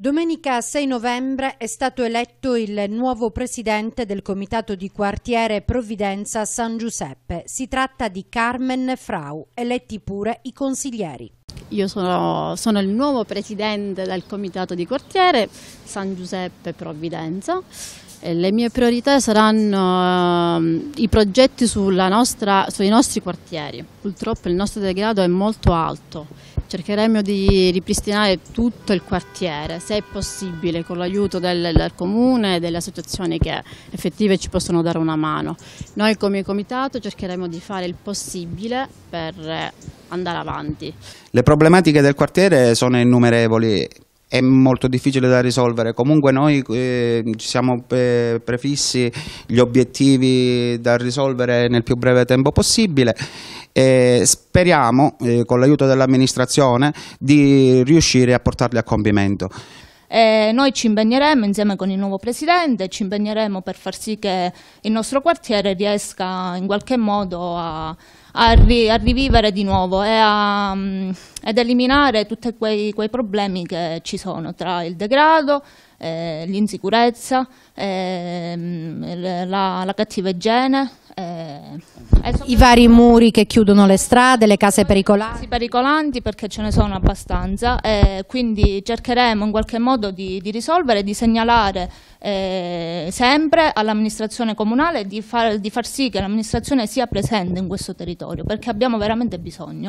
Domenica 6 novembre è stato eletto il nuovo presidente del comitato di quartiere Provvidenza San Giuseppe. Si tratta di Carmen Frau, eletti pure i consiglieri. Io sono, sono, il nuovo presidente del comitato di quartiere San Giuseppe Provvidenza. E le mie priorità saranno ehm, i progetti nostra, sui nostri quartieri. Purtroppo il nostro degrado è molto alto. Cercheremo di ripristinare tutto il quartiere, se è possibile, con l'aiuto del, del comune e delle associazioni che effettive ci possono dare una mano. Noi come comitato cercheremo di fare il possibile per andare avanti. Le problematiche del quartiere sono innumerevoli, è molto difficile da risolvere. Comunque noi eh, ci siamo eh, prefissi gli obiettivi da risolvere nel più breve tempo possibile e speriamo, eh, con l'aiuto dell'amministrazione, di riuscire a portarli a compimento. E eh, noi ci impegneremo insieme con il nuovo presidente, ci impegneremo per far sì che il nostro quartiere riesca in qualche modo a a, ri, a rivivere di nuovo e a, um, ed eliminare tutti quei, quei, problemi che ci sono tra il degrado, eh, l'insicurezza, eh, la, la cattiva igiene, eh, i vari muri che chiudono le strade, le case pericolanti? Sì, pericolanti perché ce ne sono abbastanza, eh, quindi cercheremo in qualche modo di, di risolvere, di segnalare eh, sempre all'amministrazione comunale di far, di far sì che l'amministrazione sia presente in questo territorio perché abbiamo veramente bisogno.